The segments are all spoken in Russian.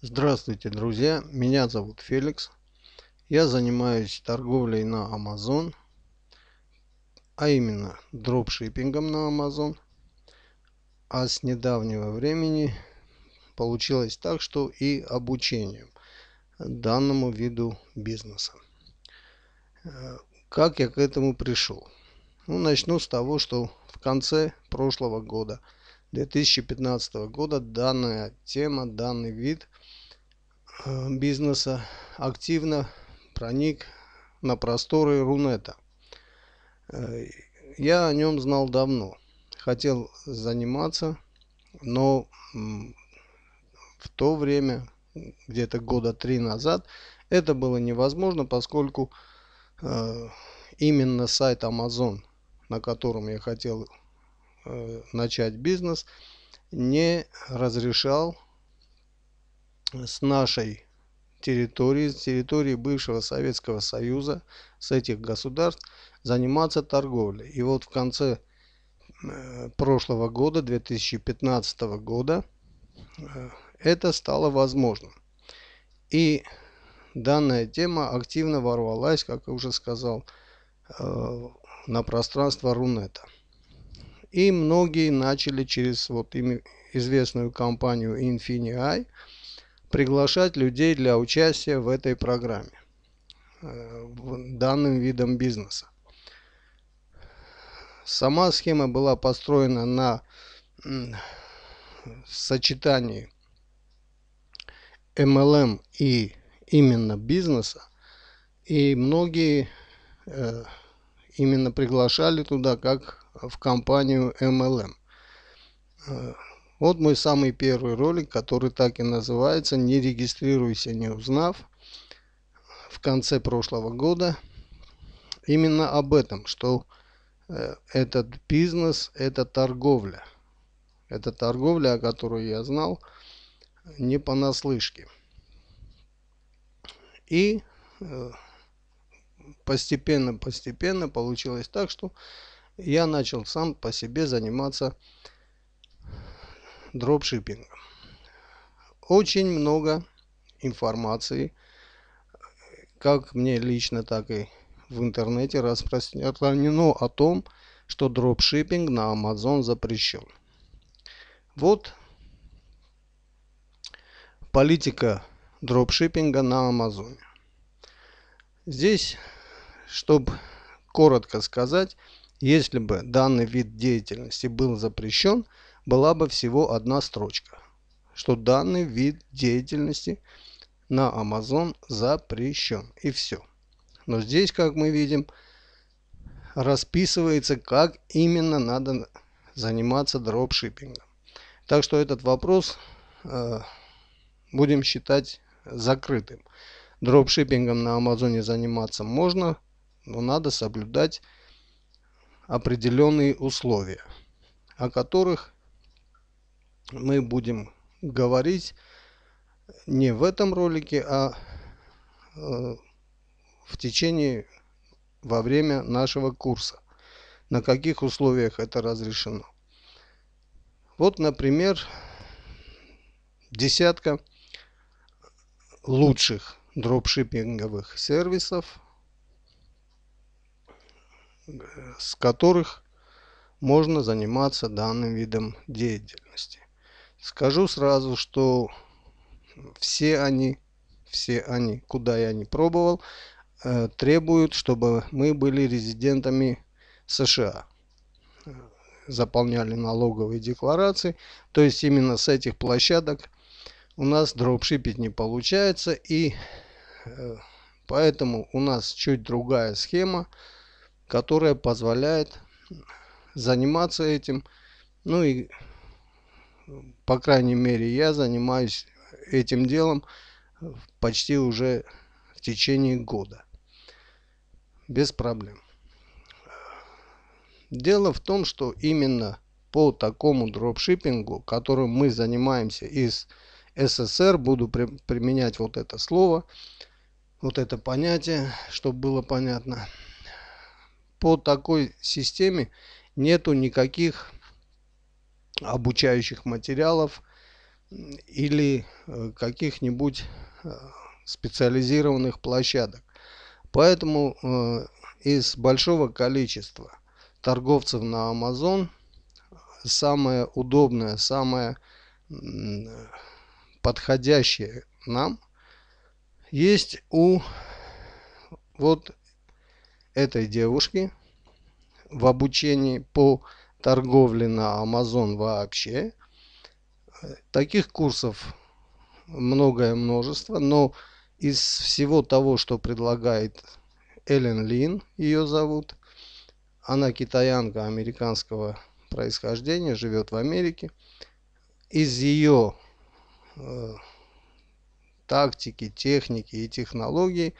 Здравствуйте, друзья! Меня зовут Феликс. Я занимаюсь торговлей на Amazon, а именно дропшиппингом на Amazon. А с недавнего времени получилось так, что и обучением данному виду бизнеса. Как я к этому пришел? Ну, начну с того, что в конце прошлого года, 2015 года, данная тема, данный вид – Э, бизнеса активно проник на просторы Рунета. Э, я о нем знал давно, хотел заниматься, но в то время, где-то года три назад, это было невозможно, поскольку э, именно сайт Amazon, на котором я хотел начать бизнес, не разрешал с нашей территории, с территории бывшего Советского Союза, с этих государств, заниматься торговлей. И вот в конце э, прошлого года, 2015 года, э, это стало возможным. И данная тема активно ворвалась, как я уже сказал, э, на пространство Рунета. И многие начали через вот известную компанию InfiniEye приглашать людей для участия в этой программе, э, данным видом бизнеса. Сама схема была построена на сочетании MLM и именно бизнеса. И многие э, именно приглашали туда как в компанию MLM. Вот мой самый первый ролик, который так и называется «Не регистрируйся, не узнав» в конце прошлого года. Именно об этом, что э, этот бизнес – это торговля. Это торговля, о которой я знал не понаслышке. И постепенно-постепенно э, получилось так, что я начал сам по себе заниматься дропшиппинга. Очень много информации, как мне лично, так и в интернете распространено о том, что дропшиппинг на Amazon запрещен. Вот политика дропшиппинга на Amazon. Здесь, чтобы коротко сказать, если бы данный вид деятельности был запрещен, была бы всего одна строчка, что данный вид деятельности на Amazon запрещен и все. Но здесь, как мы видим, расписывается, как именно надо заниматься дропшиппингом. Так что этот вопрос э, будем считать закрытым. Дропшиппингом на Амазоне заниматься можно, но надо соблюдать определенные условия, о которых мы будем говорить не в этом ролике, а э, в течение, во время нашего курса. На каких условиях это разрешено. Вот, например, десятка лучших дропшиппинговых сервисов, э, с которых можно заниматься данным видом деятельности. Скажу сразу, что все они, все они, куда я не пробовал, э, требуют, чтобы мы были резидентами США. Заполняли налоговые декларации. То есть именно с этих площадок у нас дропшипить не получается. И э, поэтому у нас чуть другая схема, которая позволяет заниматься этим. Ну и по крайней мере, я занимаюсь этим делом почти уже в течение года. Без проблем. Дело в том, что именно по такому дропшиппингу, которым мы занимаемся из СССР, буду при, применять вот это слово, вот это понятие, чтобы было понятно. По такой системе нету никаких обучающих материалов или э, каких-нибудь э, специализированных площадок. Поэтому э, из большого количества торговцев на Amazon самое удобное, самое подходящее нам есть у вот этой девушки в обучении по торговли на Amazon вообще. Таких курсов многое множество, но из всего того, что предлагает Эллен Лин, ее зовут, она китаянка американского происхождения, живет в Америке. Из ее э, тактики, техники и технологий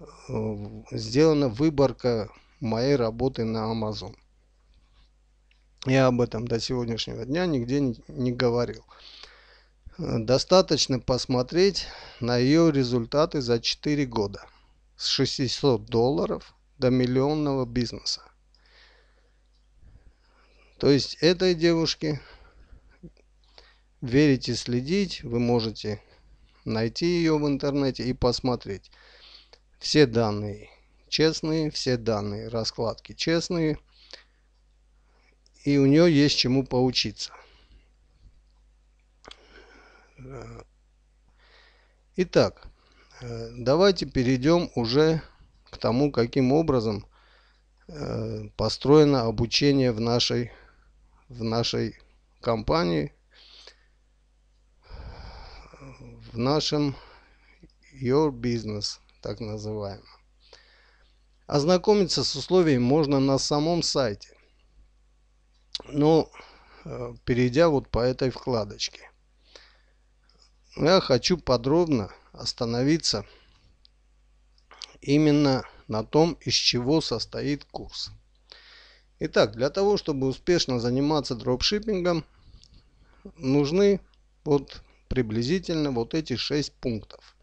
э, сделана выборка моей работы на Amazon. Я об этом до сегодняшнего дня нигде не, говорил. Достаточно посмотреть на ее результаты за 4 года. С 600 долларов до миллионного бизнеса. То есть этой девушке верить и следить вы можете найти ее в интернете и посмотреть. Все данные честные, все данные раскладки честные – и у нее есть чему поучиться. Итак, давайте перейдем уже к тому, каким образом э, построено обучение в нашей, в нашей компании, в нашем Your Business, так называемом. Ознакомиться с условиями можно на самом сайте. Ну, э, перейдя вот по этой вкладочке. Я хочу подробно остановиться именно на том, из чего состоит курс. Итак, для того, чтобы успешно заниматься дропшиппингом, нужны вот приблизительно вот эти шесть пунктов.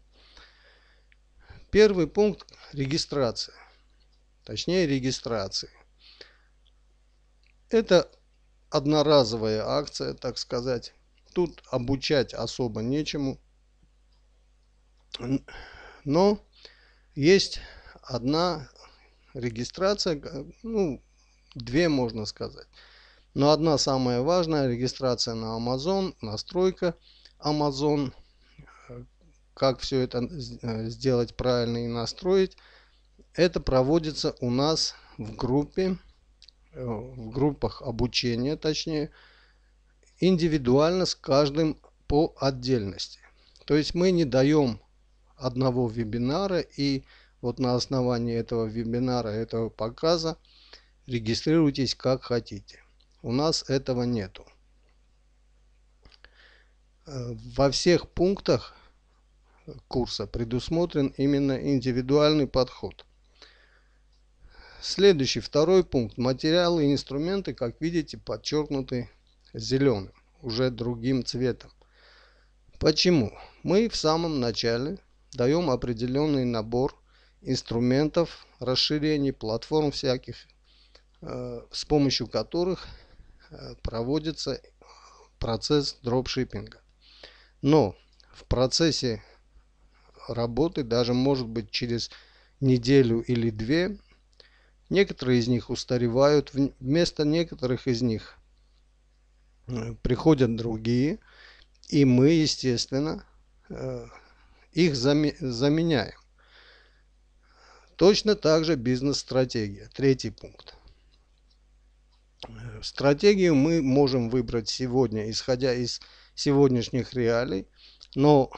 Первый пункт – регистрация. Точнее, регистрации. Это одноразовая акция, так сказать. Тут обучать особо нечему. Но есть одна регистрация, ну, две можно сказать. Но одна самая важная регистрация на Amazon, настройка Amazon, как все это э, сделать правильно и настроить, это проводится у нас в группе Э, в группах обучения, точнее, индивидуально с каждым по отдельности. То есть мы не даем одного вебинара и вот на основании этого вебинара, этого показа регистрируйтесь как хотите. У нас этого нету. Э, во всех пунктах курса предусмотрен именно индивидуальный подход – Следующий, второй пункт. Материалы и инструменты, как видите, подчеркнуты зеленым, уже другим цветом. Почему? Мы в самом начале даем определенный набор инструментов, расширений, платформ всяких, э, с помощью которых э, проводится процесс дропшиппинга. Но в процессе работы, даже может быть через неделю или две, Некоторые из них устаревают, вместо некоторых из них э, приходят другие, и мы, естественно, э, их заменяем. Точно так же бизнес-стратегия. Третий пункт. Э, стратегию мы можем выбрать сегодня, исходя из сегодняшних реалий, но,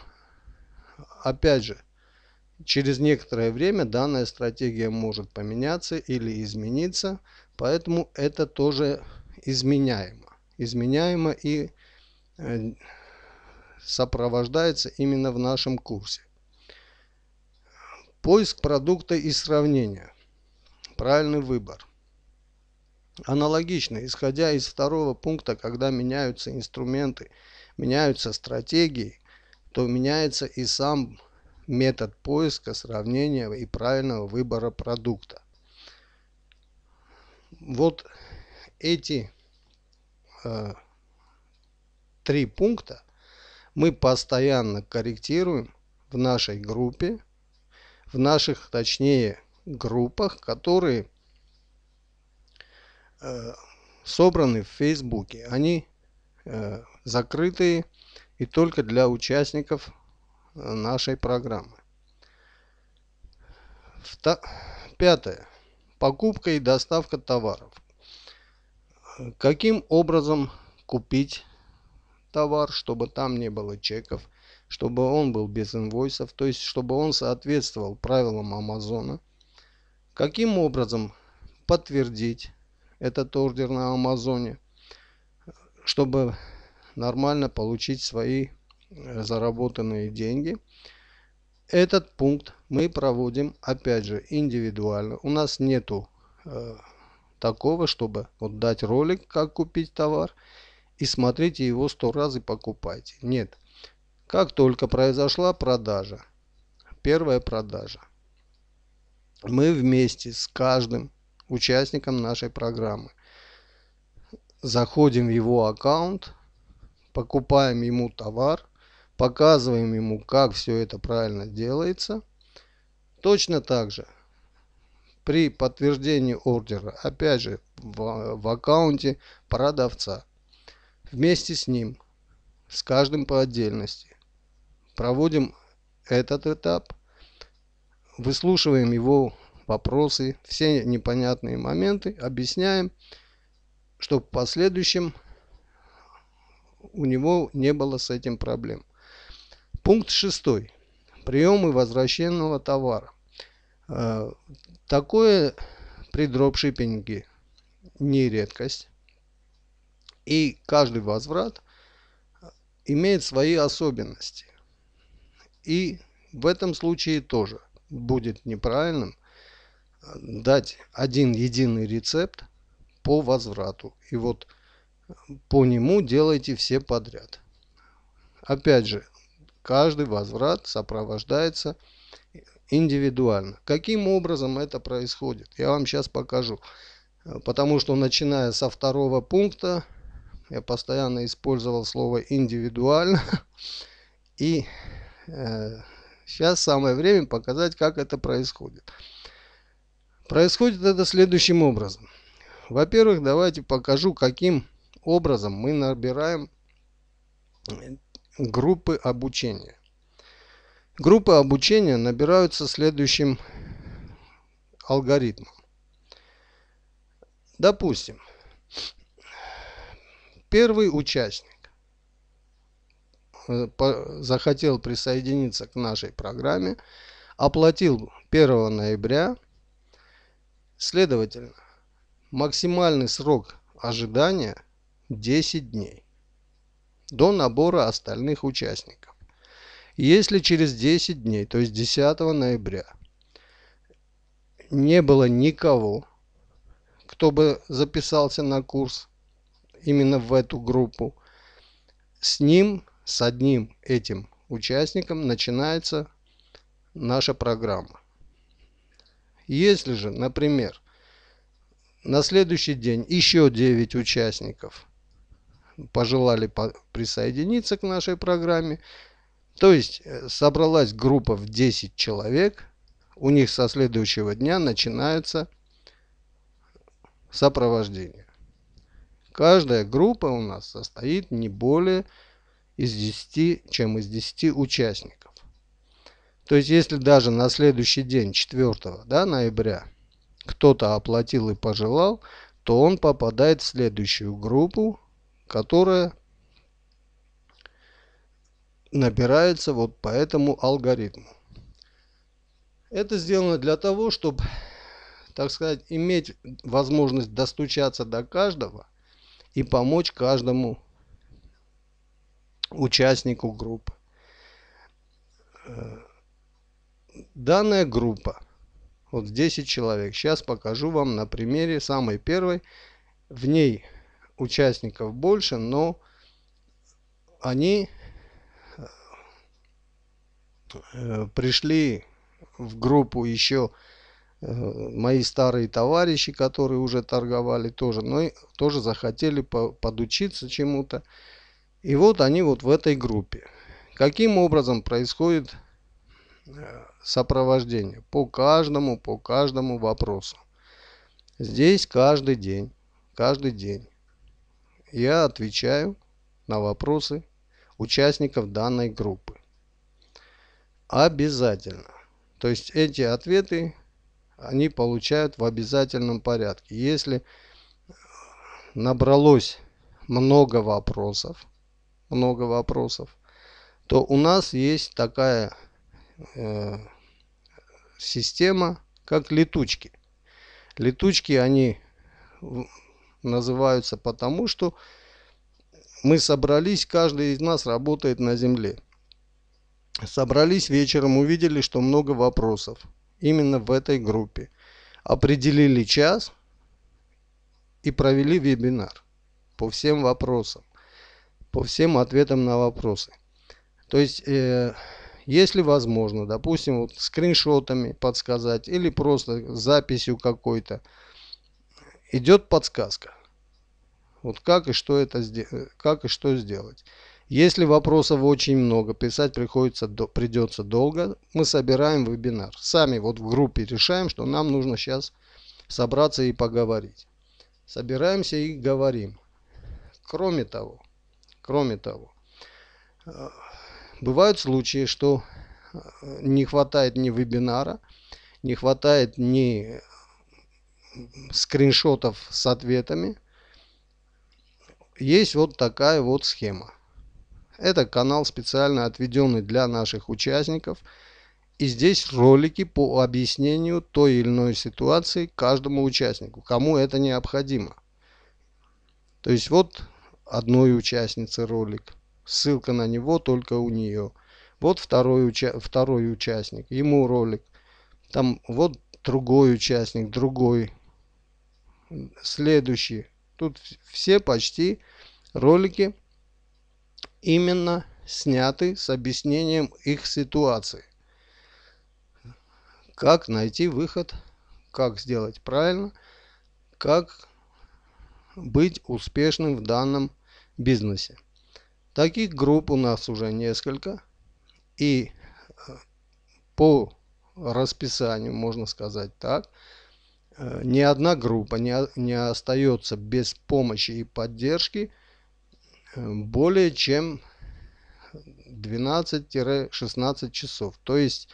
опять же, Через некоторое время данная стратегия может поменяться или измениться, поэтому это тоже изменяемо. Изменяемо и э, сопровождается именно в нашем курсе. Поиск продукта и сравнение. Правильный выбор. Аналогично, исходя из второго пункта, когда меняются инструменты, меняются стратегии, то меняется и сам метод поиска, сравнения и правильного выбора продукта. Вот эти э, три пункта мы постоянно корректируем в нашей группе, в наших, точнее, группах, которые э, собраны в Фейсбуке. Они э, закрытые и только для участников нашей программы. Пятое. Покупка и доставка товаров. Каким образом купить товар, чтобы там не было чеков, чтобы он был без инвойсов, то есть чтобы он соответствовал правилам Амазона. Каким образом подтвердить этот ордер на Амазоне, чтобы нормально получить свои заработанные деньги. Этот пункт мы проводим опять же индивидуально. У нас нету э, такого, чтобы вот дать ролик, как купить товар и смотрите его сто раз и покупайте. Нет. Как только произошла продажа, первая продажа, мы вместе с каждым участником нашей программы заходим в его аккаунт, покупаем ему товар, показываем ему, как все это правильно делается. Точно так же при подтверждении ордера, опять же, в, в аккаунте продавца, вместе с ним, с каждым по отдельности, проводим этот этап, выслушиваем его вопросы, все непонятные моменты, объясняем, чтобы в последующем у него не было с этим проблем. Пункт 6. Приемы возвращенного товара. Э, такое при дропшиппинге не редкость. И каждый возврат э, имеет свои особенности. И в этом случае тоже будет неправильным э, дать один единый рецепт по возврату. И вот по нему делайте все подряд. Опять же, Каждый возврат сопровождается индивидуально. Каким образом это происходит? Я вам сейчас покажу. Э, потому что начиная со второго пункта, я постоянно использовал слово индивидуально. И э, сейчас самое время показать, как это происходит. Происходит это следующим образом. Во-первых, давайте покажу, каким образом мы набираем группы обучения. Группы обучения набираются следующим алгоритмом. Допустим, первый участник э, захотел присоединиться к нашей программе, оплатил 1 ноября. Следовательно, максимальный срок ожидания 10 дней до набора остальных участников. Если через 10 дней, то есть 10 ноября, не было никого, кто бы записался на курс именно в эту группу, с ним, с одним этим участником начинается наша программа. Если же, например, на следующий день еще 9 участников – пожелали присоединиться к нашей программе. То есть э, собралась группа в 10 человек. У них со следующего дня начинается сопровождение. Каждая группа у нас состоит не более из 10, чем из 10 участников. То есть, если даже на следующий день, 4 да, ноября, кто-то оплатил и пожелал, то он попадает в следующую группу, которая набирается вот по этому алгоритму. Это сделано для того, чтобы, так сказать, иметь возможность достучаться до каждого и помочь каждому участнику группы. Данная группа, вот 10 человек, сейчас покажу вам на примере самой первой, в ней участников больше, но они э, пришли в группу еще э, мои старые товарищи, которые уже торговали тоже, но тоже захотели подучиться чему-то. И вот они вот в этой группе. Каким образом происходит э, сопровождение? По каждому, по каждому вопросу. Здесь каждый день, каждый день я отвечаю на вопросы участников данной группы. Обязательно. То есть эти ответы они получают в обязательном порядке. Если набралось много вопросов, много вопросов, то у нас есть такая э, система, как летучки. Летучки, они называются потому, что мы собрались, каждый из нас работает на земле. Собрались вечером, увидели, что много вопросов именно в этой группе. Определили час и провели вебинар по всем вопросам, по всем ответам на вопросы. То есть, э, если возможно, допустим, вот скриншотами подсказать или просто записью какой-то, идет подсказка. Вот как и что это э, как и что сделать. Если вопросов очень много, писать приходится, придется долго, мы собираем вебинар. Сами вот в группе решаем, что нам нужно сейчас собраться и поговорить. Собираемся и говорим. Кроме того, кроме того, э, бывают случаи, что э, не хватает ни вебинара, не хватает ни скриншотов с ответами. Есть вот такая вот схема. Это канал специально отведенный для наших участников. И здесь ролики по объяснению той или иной ситуации каждому участнику, кому это необходимо. То есть вот одной участницы ролик. Ссылка на него только у нее. Вот второй, уча второй участник, ему ролик. Там вот другой участник, другой следующий. Тут все почти ролики именно сняты с объяснением их ситуации. Как найти выход, как сделать правильно, как быть успешным в данном бизнесе. Таких групп у нас уже несколько. И э, по расписанию, можно сказать так, Э, ни одна группа не, не остается без помощи и поддержки э, более чем 12-16 часов. То есть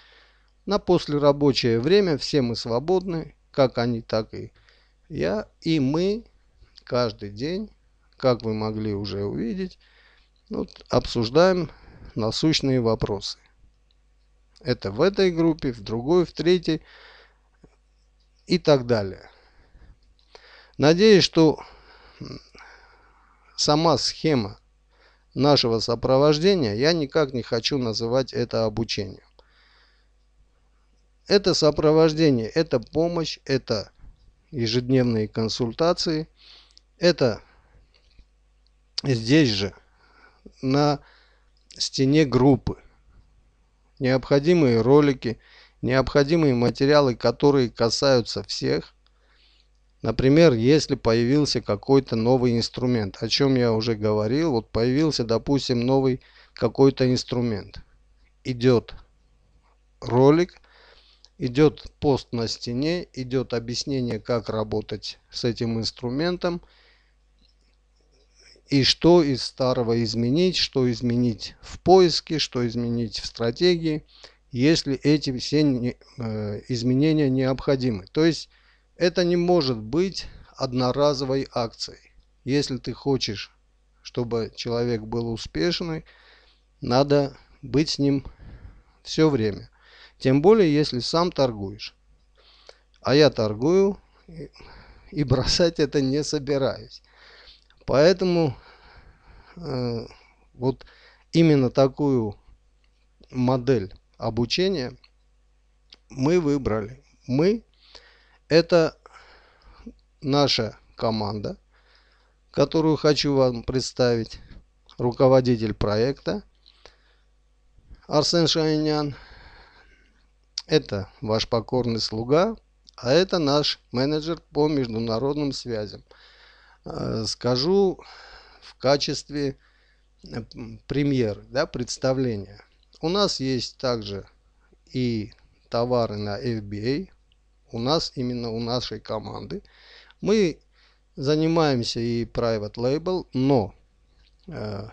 на послерабочее время все мы свободны, как они, так и я. И мы каждый день, как вы могли уже увидеть, вот, обсуждаем насущные вопросы. Это в этой группе, в другой, в третьей и так далее. Надеюсь, что сама схема нашего сопровождения, я никак не хочу называть это обучением. Это сопровождение, это помощь, это ежедневные консультации, это здесь же на стене группы необходимые ролики – необходимые материалы, которые касаются всех. Например, если появился какой-то новый инструмент, о чем я уже говорил, вот появился, допустим, новый какой-то инструмент. Идет ролик, идет пост на стене, идет объяснение, как работать с этим инструментом и что из старого изменить, что изменить в поиске, что изменить в стратегии если эти все э, изменения необходимы. То есть это не может быть одноразовой акцией. Если ты хочешь, чтобы человек был успешный, надо быть с ним все время. Тем более, если сам торгуешь. А я торгую и бросать это не собираюсь. Поэтому э, вот именно такую модель обучения мы выбрали. Мы – это наша команда, которую хочу вам представить, руководитель проекта Арсен Шайнян. Это ваш покорный слуга, а это наш менеджер по международным связям. Э, скажу в качестве э, премьеры, да, представления. У нас есть также и товары на FBA. У нас, именно у нашей команды. Мы занимаемся и private label, но э,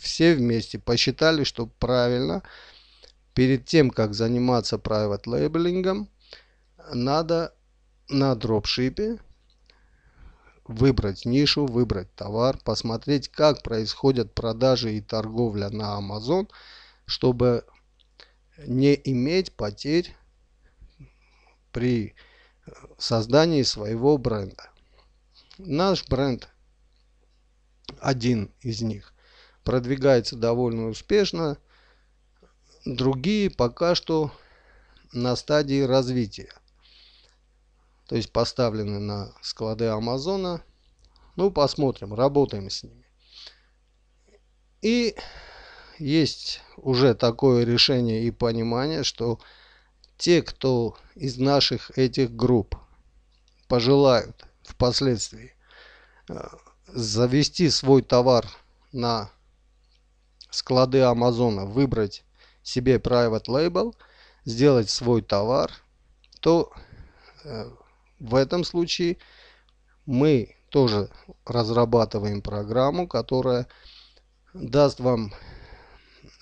все вместе посчитали, что правильно перед тем, как заниматься private labeling, надо на дропшипе выбрать нишу, выбрать товар, посмотреть, как происходят продажи и торговля на Amazon, чтобы не иметь потерь при создании своего бренда. Наш бренд один из них продвигается довольно успешно, другие пока что на стадии развития то есть поставлены на склады Амазона. Ну, посмотрим, работаем с ними. И есть уже такое решение и понимание, что те, кто из наших этих групп пожелают впоследствии э, завести свой товар на склады Амазона, выбрать себе private label, сделать свой товар, то э, в этом случае мы тоже разрабатываем программу, которая даст вам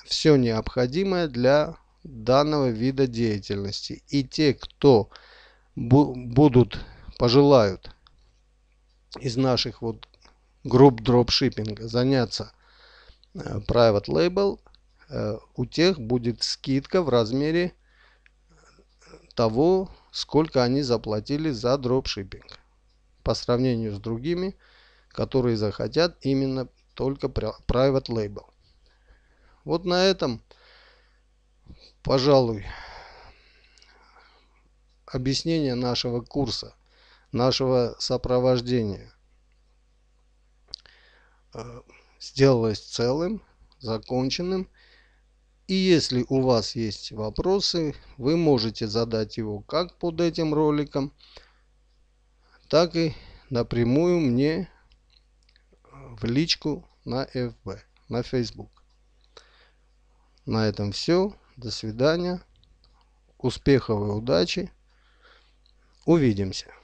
все необходимое для данного вида деятельности. И те, кто будут, пожелают из наших вот групп дропшиппинга заняться э, private label, э, у тех будет скидка в размере того, сколько они заплатили за дропшиппинг по сравнению с другими, которые захотят именно только private label. Вот на этом, пожалуй, объяснение нашего курса, нашего сопровождения э, сделалось целым, законченным – и если у вас есть вопросы, вы можете задать его как под этим роликом, так и напрямую мне в личку на FB, на Facebook. На этом все. До свидания. Успехов и удачи. Увидимся.